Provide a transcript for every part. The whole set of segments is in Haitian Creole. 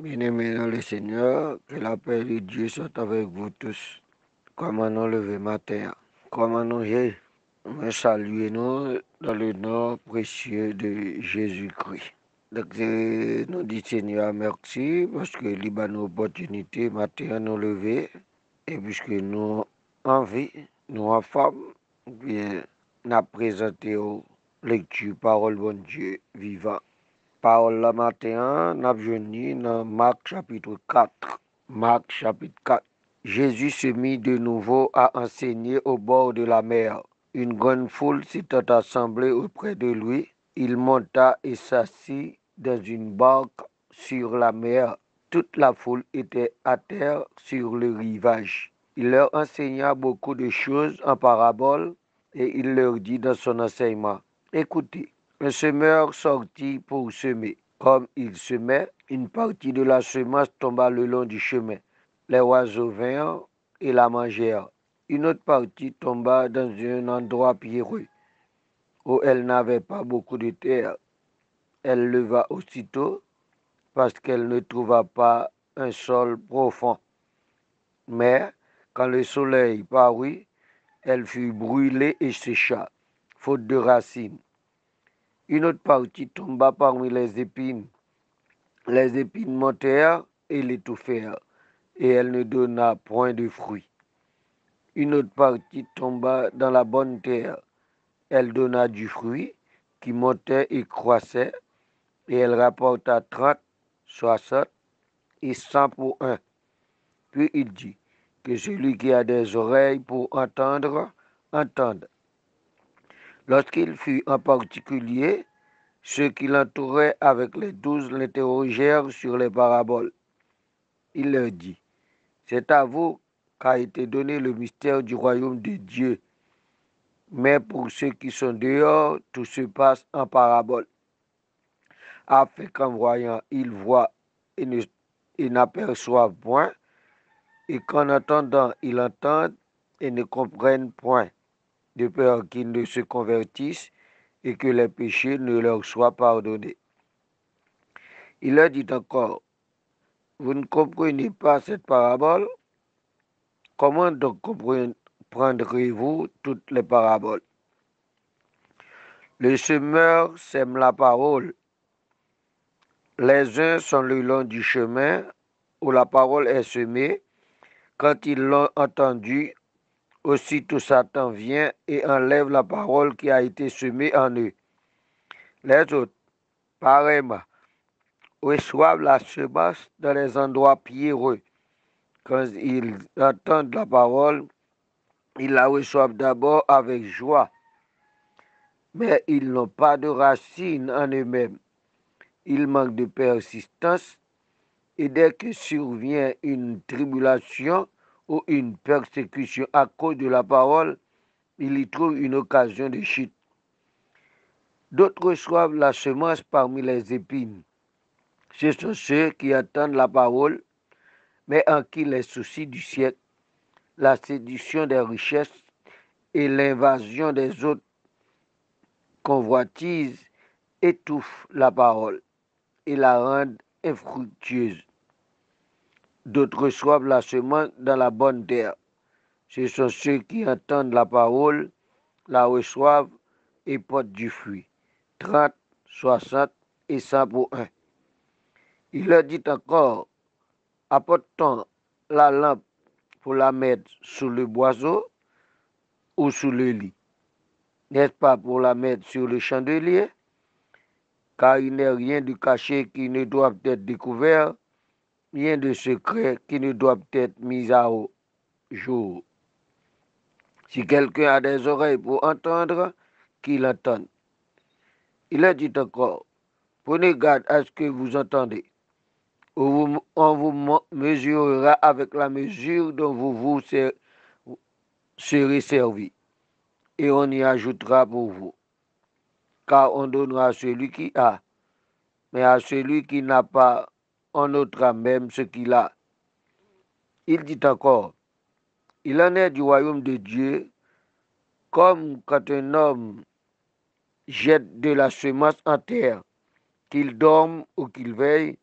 Bien-aimés dans le Seigneur, que la paix de Dieu soit avec vous tous. Comment nous lever matin, comment nous saluer nous dans le nom précieux de Jésus-Christ. Donc, euh, nous disons Seigneur merci parce que il y a une opportunité matin nous lever et puisque nous en vie, nous en femme, bien, nous présentons lecture parole bon Dieu vivant. Parole la matin, nous dans Marc chapitre 4. Marc chapitre 4. Jésus se mit de nouveau à enseigner au bord de la mer. Une grande foule s'était assemblée auprès de lui, il monta et s'assit dans une barque sur la mer. Toute la foule était à terre sur le rivage. Il leur enseigna beaucoup de choses en parabole et il leur dit dans son enseignement, Écoutez, un semeur sortit pour semer. Comme il semait, une partie de la semence tomba le long du chemin. Les oiseaux vinrent et la mangèrent. Une autre partie tomba dans un endroit pierreux où elle n'avait pas beaucoup de terre. Elle leva aussitôt parce qu'elle ne trouva pas un sol profond. Mais quand le soleil parut, elle fut brûlée et sécha, faute de racines. Une autre partie tomba parmi les épines, les épines montèrent et l'étouffèrent, et elle ne donna point de fruit. Une autre partie tomba dans la bonne terre, elle donna du fruit qui montait et croissait, et elle rapporta trente, soixante et cent pour un. Puis il dit que celui qui a des oreilles pour entendre, entende. Lorsqu'il fut en particulier, ceux qui l'entouraient avec les douze l'interrogèrent sur les paraboles. Il leur dit, C'est à vous qu'a été donné le mystère du royaume de Dieu, mais pour ceux qui sont dehors, tout se passe en parabole, afin qu'en voyant, ils voient et n'aperçoivent point, et qu'en entendant, ils entendent et ne comprennent point de peur qu'ils ne se convertissent et que les péchés ne leur soient pardonnés. Il leur dit encore, vous ne comprenez pas cette parabole Comment donc comprendrez-vous toutes les paraboles Le semeurs sème la parole. Les uns sont le long du chemin où la parole est semée. Quand ils l'ont entendue, Aussitôt Satan vient et enlève la parole qui a été semée en eux. Les autres, pareillement, reçoivent la semence dans les endroits pierreux. Quand ils entendent la parole, ils la reçoivent d'abord avec joie, mais ils n'ont pas de racine en eux-mêmes. Ils manquent de persistance et dès que survient une tribulation, ou une persécution à cause de la parole, il y trouve une occasion de chute. D'autres reçoivent la semence parmi les épines. Ce sont ceux qui attendent la parole, mais en qui les soucis du siècle, la séduction des richesses et l'invasion des autres convoitises étouffent la parole et la rendent infructueuse d'autres reçoivent la semence dans la bonne terre. Ce sont ceux qui entendent la parole, la reçoivent et portent du fruit. 30, 60 et 100 pour un. Il leur dit encore, apportant la lampe pour la mettre sous le boiseau ou sous le lit. N'est-ce pas pour la mettre sur le chandelier? Car il n'est rien de caché qui ne doit être découvert rien de secret qui ne doit être mis à jour. Si quelqu'un a des oreilles pour entendre, qu'il entende. Il a dit encore, prenez garde à ce que vous entendez. on vous mesurera avec la mesure dont vous vous serez servi. Et on y ajoutera pour vous. Car on donnera à celui qui a. Mais à celui qui n'a pas, on à même ce qu'il a. Il dit encore, il en est du royaume de Dieu comme quand un homme jette de la semence en terre, qu'il dorme ou qu'il veille,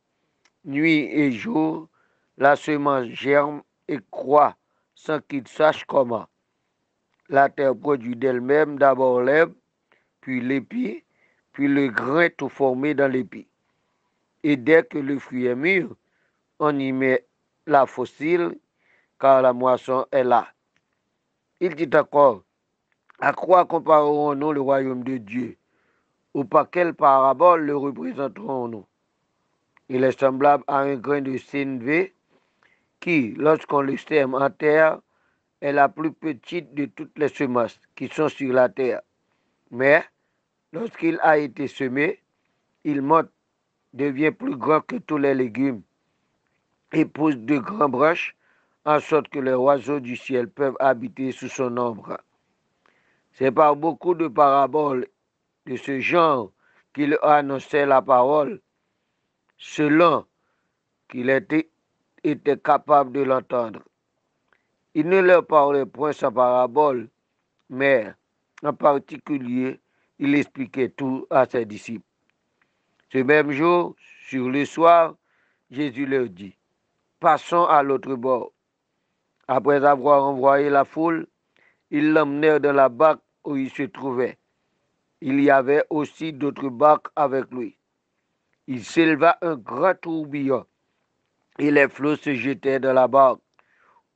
nuit et jour, la semence germe et croît sans qu'il sache comment. La terre produit d'elle-même d'abord l'herbe, puis l'épi, puis le grain tout formé dans l'épi et dès que le fruit est mûr, on y met la fossile, car la moisson est là. Il dit encore, à quoi comparerons-nous le royaume de Dieu Ou par quelle parabole le représenterons-nous Il est semblable à un grain de CNV qui, lorsqu'on le sème en terre, est la plus petite de toutes les semences qui sont sur la terre. Mais lorsqu'il a été semé, il monte devient plus grand que tous les légumes et pousse de grands branches, en sorte que les oiseaux du ciel peuvent habiter sous son ombre. C'est par beaucoup de paraboles de ce genre qu'il annonçait la parole, selon qu'il était, était capable de l'entendre. Il ne leur parlait point sa parabole, mais en particulier, il expliquait tout à ses disciples. Ce même jour, sur le soir, Jésus leur dit, passons à l'autre bord. Après avoir envoyé la foule, ils l'emmenèrent dans la barque où il se trouvait. Il y avait aussi d'autres barques avec lui. Il s'éleva un grand tourbillon et les flots se jetaient dans la barque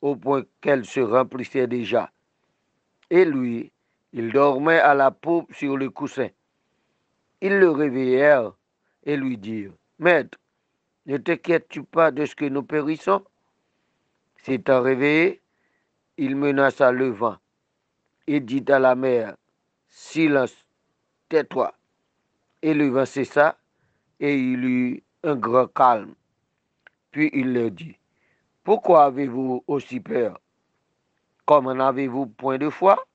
au point qu'elle se remplissait déjà. Et lui, il dormait à la poupe sur le coussin. Ils le réveillèrent et lui dire, Maître, ne t'inquiètes-tu pas de ce que nous périssons S'étant réveillé, il menaça le vent et dit à la mer, Silence, tais-toi. Et le vent cessa et il eut un grand calme. Puis il leur dit, Pourquoi avez-vous aussi peur Comment navez avez-vous point de foi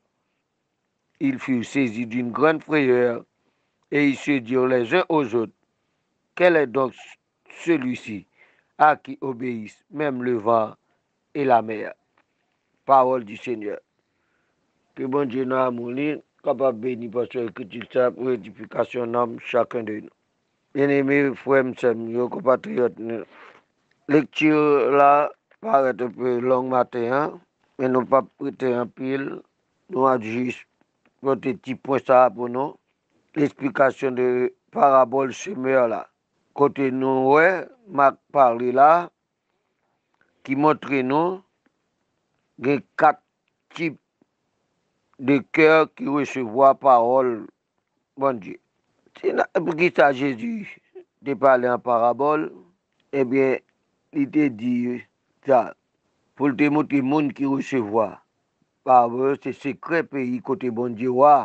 Ils furent saisis d'une grande frayeur et ils se dirent les uns aux autres, Kèlè dòk sèlu si a ki obèis mèm lè van e la mèyè? Parol di sènyè. Kèmòn djè nan mouni, kòp ap bèni paswè kètil sa prèdifikasyon nan chakèn dèy nou. Yenè mè fwèm sèm, yon kompatriot nè. Lèktyò la parèt apè long matè an, mè nou pap prètè an pèl, nou adjish pòtè ti pòs sa aponon. Lèktyò la parèt apèm, lèktyò la parèt apèm, Kote nou wè, mak parli la, ki motre nou, gen kat tip de kèr ki wè se wè parol, bon di. Se nan, e pou ki sa jèzou, te pale an parabol, e bè, li te di, ta, pou te moti moun ki wè se wè, par vè, se sekre peyi kote bon di wè,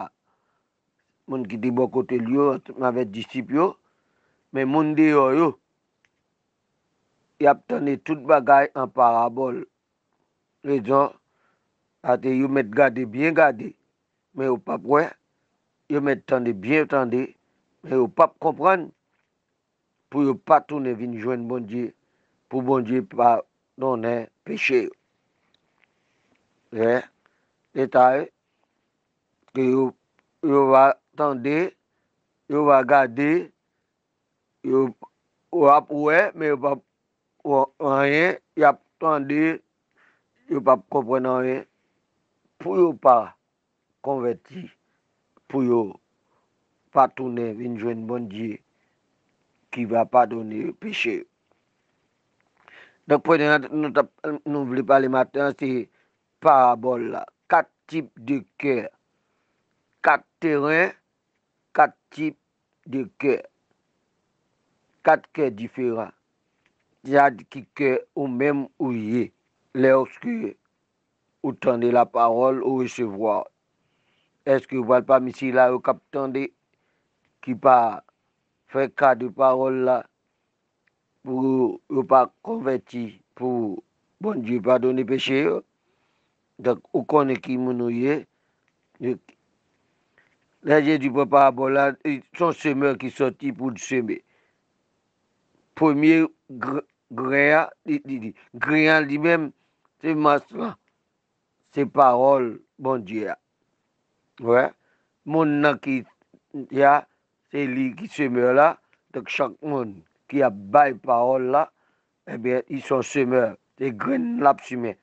moun ki di bon kote lyo, ma vè disipyo, Men moun di yo yo, y ap tande tout bagay an parabol. Le zon, ate yo met gade, bien gade, men yo pap wè, yo met tande, bien tande, men yo pap kompran, pou yo patou ne vin joen bon di, pou bon di pa donè peche. Le tae, yo va tande, yo va gade, yo wap wè, mè yo wap wè an yè, yo wap tondè, yo wap kompren an yè, pou yo wap konwè ti, pou yo wap tonè, vinjwen bon di, ki wap adonè, pi chè. Donk pou yon nou vlè palè matè, an se parabol la, kat tip de kè, kat teren, kat tip de kè, Yad kè difèran, yad ki kè ou mèm ou ye, lè oskè, ou tande bon la parol, ou wè se vwa. Eskè ou val pa misi la, ou kap tande ki pa fè kade parol la, pou ou pa konwèti pou bon djè pa donè pechè yo. Dak ou konè ki moun ou ye. Lè jè di pa parabolan, son sème ki soti pou djè sème. Fomir greya di di. Greya di men, se mas la. Se parol bon di ya. Ouè. Moun nan ki ya, se li ki semer la. Dok chak moun ki ya bay parol la. E eh ben, i son semer. Se gren lap si men.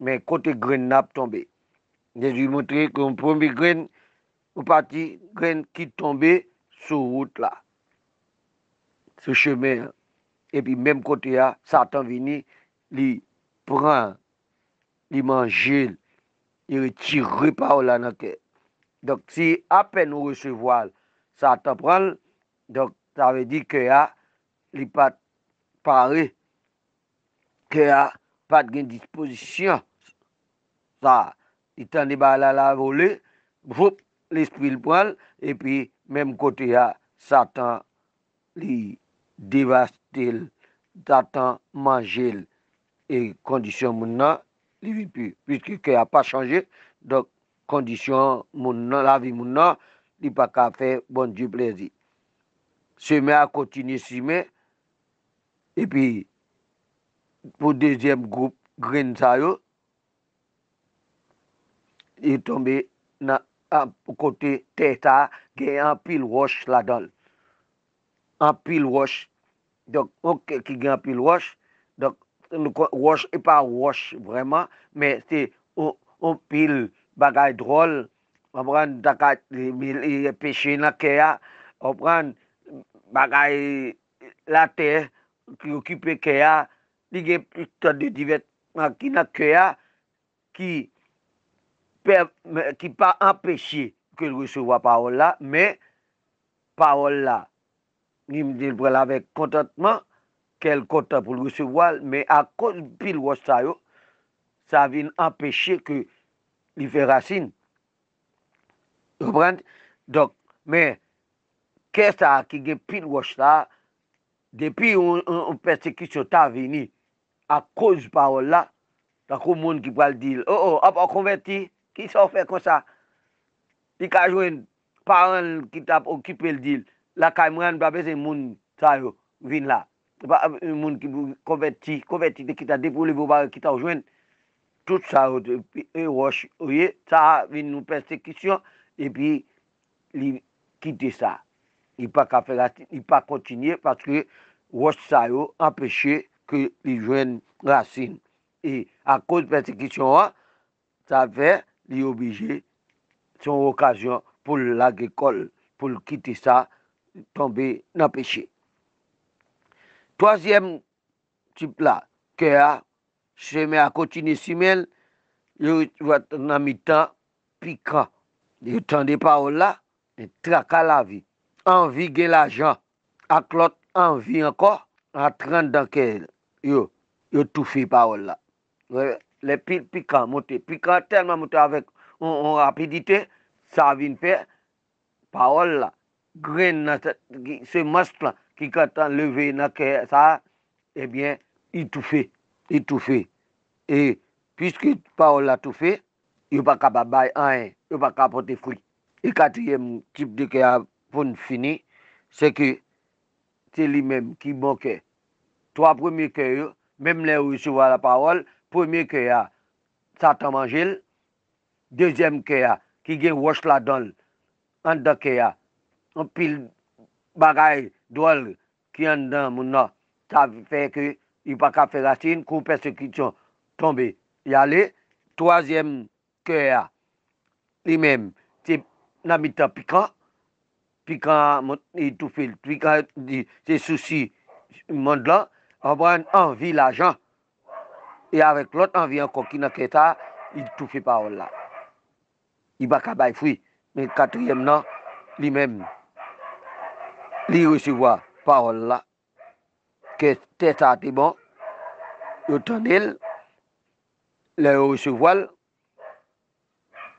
Men kote gren lap tombe. Je di mwotre kon promi gren. Ou pati gren ki tombe sou wout la. Se cheme la. Epi menm kote ya, satan vini, li pran, li manjil, li reti repa ou la nanke. Dok si apen ou rese voal, satan pran, dok sa ve di ke ya, li pat pare, ke ya pat gen dispozisyon. Sa, li tan de ba la la vole, l'espri li pran, epi menm kote ya, satan li devast, tel datan manjel e kondisyon moun nan li vi pu. Piski ke a pa chanje, dok kondisyon moun nan, lavi moun nan, li pa ka fe, bon di plezi. Se me a koti ni si me, e pi, pou dezyem goup Green Taryo, e tombe na kote Testa, ge an pil wosh la don. An pil wosh Donk ou ke ki gen apil wosh, donk wosh e pa wosh vreman, me se ou apil bagay drol, ou bran dakay peche na keya, ou bran bagay late, ki ou kipe keya, li gen piste de divet an ki na keya, ki pa apeshe ke lwese wapawol la, me pawol la. Ni mdil brel avek kontantman, kel kontan pou lwese voal, me akon pil wos ta yo, sa vin empeshe ki li fe rasin. Reprend? Dok, me, kes ta ki gen pil wos ta, depi ou on persekis yo ta vini, akon j pa ou la, takou moun ki brel dil. Ho, oh, oh, ho, ap an konverti, ki sa ou fe kon sa? Li ka jwen, paran ki tap okipe l dil, la ka mwen an ba bez e moun sa yo vin la se ba ap euh, e moun konverti konverti de ki ta depo li vobare ki ta oujwen tout sa yo de pi e wosh ouye sa a vin nou persekisyon e pi li kite sa i pa ka fe rastine, i pa kontinye, patske wosh sa yo empeshe ki li jwen rastine e akouz persekisyon an sa ve li obije son okasyon pou l lagekoll pou ki te sa tombe nan peche. Toasyem tipe la, kè a, seme a koti ni simen, yo vat nan mi tan pikan, yo tan de pa ou la, e tra ka la vi. Anvi gen la jan, ak lot anvi ankor, an tran dan kè, yo, yo toufi pa ou la. Le pikan, moti, pikan tenman moti avèk, on rapidite, sa vin pè, pa ou la, grene nan se masla ki katan leve nan kere sa, ebyen, eh itoufe. Itoufe. E, piskou pa ou la toufe, yo pa ka babaye anen, yo pa ka apote fwit. E katiyem kip de kere pon fini, se ki, se li menm ki mokè. Tro apremi kere yo, menm le ou sou wa la pa ou, premi kere ya, Satan Mangil, dezyem kere ya, ki gen wosh la don, an da kere ya, An pil bagay dwal ki an dan moun nan, sa fe ke yi baka fe rastin, kou persekityon tombe yi ale, toazyem kè ya, li men, se nan bitan pikant, pikant yi toufe, pikant se souci moun lan, an ban anvi la jan, e avèk lot anvi an kokina kèta, yi toufe pa ou la, yi baka bay fwi, men katriyem nan, li men, li resiwa parol la, ke tesati bon, yo tanil, le resiwal,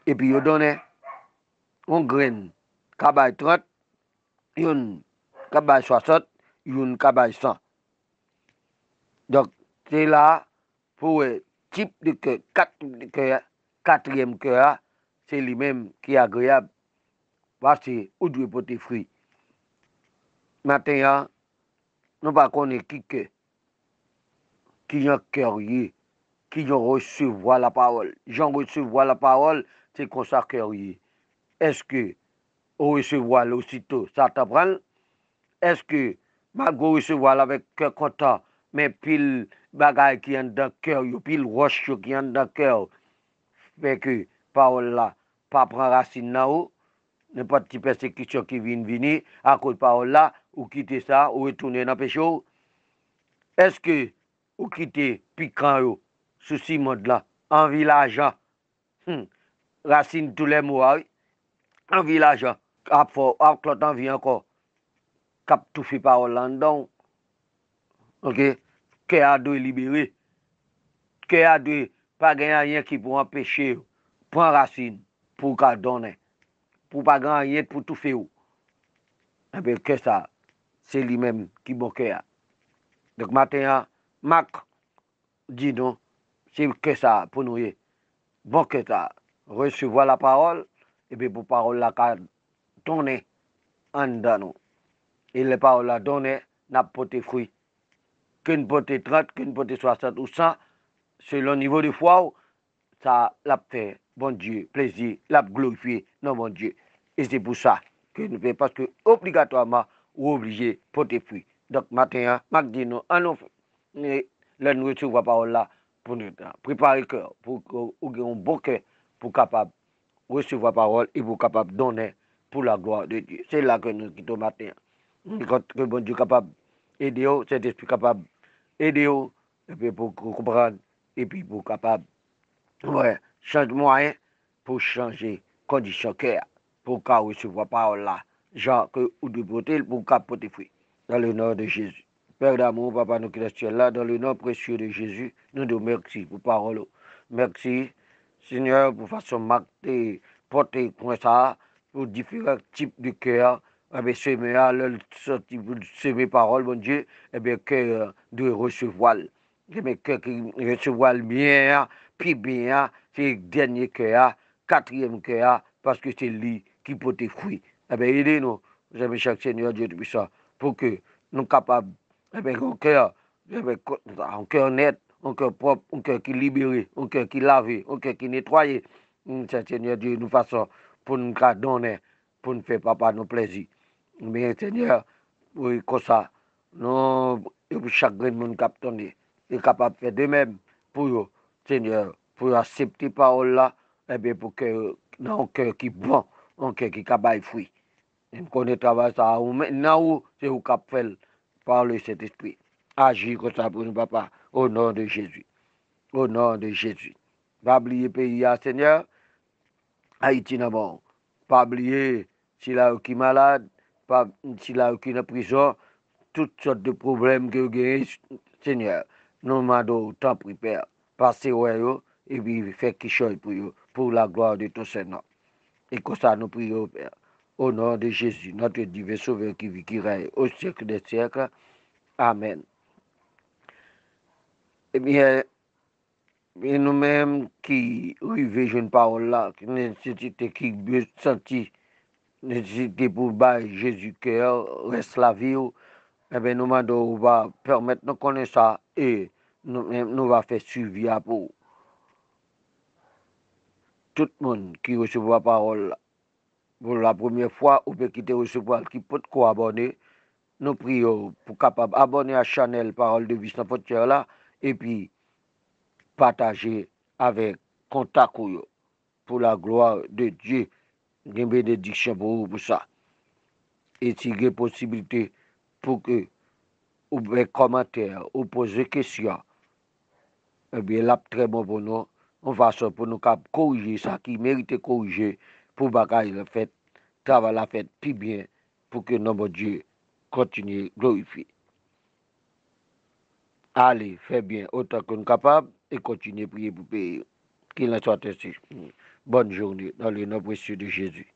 epi yo donen, yon gren, kabay 30, yon kabay 60, yon kabay 100. Dok, se la, pou e tip di ke katriyem ke a, se li men ki agriyab, vase ou dwe poti fri, Maten ya, nou pa kone kike, ki yon kèr yi, ki yon resu vwa la parol. Joun resu vwa la parol, se konsa kèr yi. Eske, ou resu vwa la osito, sa ta pran? Eske, bago resu vwa la vek kèr konta, men pil bagay ki yon da kèr yon, pil rosh yo ki yon da kèr. Veke, parol la, pa pran rasin na ou, ne pati persekisyon ki vin vini, akou parol la, Ou kite sa, ou etoune nan peche ou. Eske ou kite pi kan yo, sou si mod la, an vilajan, hmm, racine tou le mou a, ah an vilajan, ap fò, ap klotan vi an kò, kap toufe pa o landon, ok, ke a dwe libere, ke a dwe pa gen a yen ki pou an peche, pon racine, pou ka donen, pou pa gen a yen pou toufe ou. Ape, kè sa, Se li menm ki boke a. Dok maten a, mak, di nou, se ke sa pou nou ye, boke ta, resevo la parol, ebe pou parol la ka, tonne, an dan nou. E le parol la donne, nap pote frui. Ke nou pote 30, ke nou pote 60 ou 100, se lon nivou di fwa ou, sa lap te, bon di, plezi, lap glofi, nan bon di. E se pou sa, ke nou ve, paske obligato ama, Ou oblije pote fwi. Dok matin, magdi nou, anou ah fwe, lè nou wè sou waparol la, pou nou prepare kè, pou kè ou gen ou bokè, pou kapab wè sou waparol, pou kapab donè, pou la gwa de Diyo. Se la kè nou kitou matin. E kont kè bon Diyo kapab, edi ou, se te spi kapab, edi ou, epi pou koupran, epi pou kapab, chanj mwen, pou chanjè, kon di chanjè, pou kè ou wè sou waparol la, Jacques ou de Botel pour capoter fruit. Dans le nom de Jésus. Père d'amour, Papa, nous qui sommes là, dans le nom précieux de Jésus, nous te remercions pour parole. Merci, Seigneur, pour façon marquée, porter comme ça, pour différents types de cœur. Eh bien, semer, alors, sorti, semer parole, mon Dieu, et eh bien, cœur de recevoir. Eh bien, cœur qui recevoir bien, puis bien, c'est le dernier cœur, quatrième cœur, parce que c'est lui qui porte fruit. Ebe yi di nou, jèmè chèk sènyò djè dupi sa, pou kè, nou kapab, ebe yon kèr, yon kèr net, yon kèr prop, yon kèr ki libiri, yon kèr ki lavi, yon kèr ki netwoyi. Sè sènyò djè nou fason pou nou kèr donè, pou nou fè papa nou plezi. Mè sènyò, pou yon kèr sa, nou yon kèr chèk dren moun kap tonè, yon kapab fè dè mèm pou yon sènyò, pou yon sè ptè paol la, ebe pou kèr nan yon kèr ki bon, yon kèr ki kabay fwi. M konen travase sa a ou men nan ou se ou kapfel. Parle set espri. Aji kon sa pou nou papa. O nan de Jezu. O nan de Jezu. Babliye peyi a senya. A iti nan bon. Babliye si la ou ki malade. Si la ou ki nan prisan. Tout sot de probleme ki ou geni senya. Non mando ou tan priper. Pase wè yo. E vi fek kishoy pou yo. Pou la gloa de to senan. E kon sa nou priyo ou per. Onor de Jezi, natwe di ve sove ki vi kirae, o sèk de sèk, amen. E miè, e nou mèm ki rive jen parol la, ki nènsite ki bè senti, nènsite pou baye eh Jezi kèr, reslavir, e bè nou mèm dou va pèrmèt nou konè sa, e nou mèm nou va fè suivi apou. Tout mèm ki vè se vwa parol la, pou bon, la premiè fwa, ou pe ki te recebo al ki pot kou abone, nou priyo pou kapab abone a chanel parol de Vincent Fautier la, epi pataje ave kontakou yo pou la gloa de Diyo gen benedik chen pou ou pou sa. Eti ge posibilite pou ke oube komater, ou pose kesyon, epi eh lap treman pou nou, ou fason pou nou kap korije sa ki merite korije pour bagaille la fête, travail la fête, bien, pour que notre Dieu continue glorifier. Allez, fais bien autant que nous capable et continuez à prier pour payer. Qu'il en soit ainsi. Bonne journée dans le nom précieux de Jésus.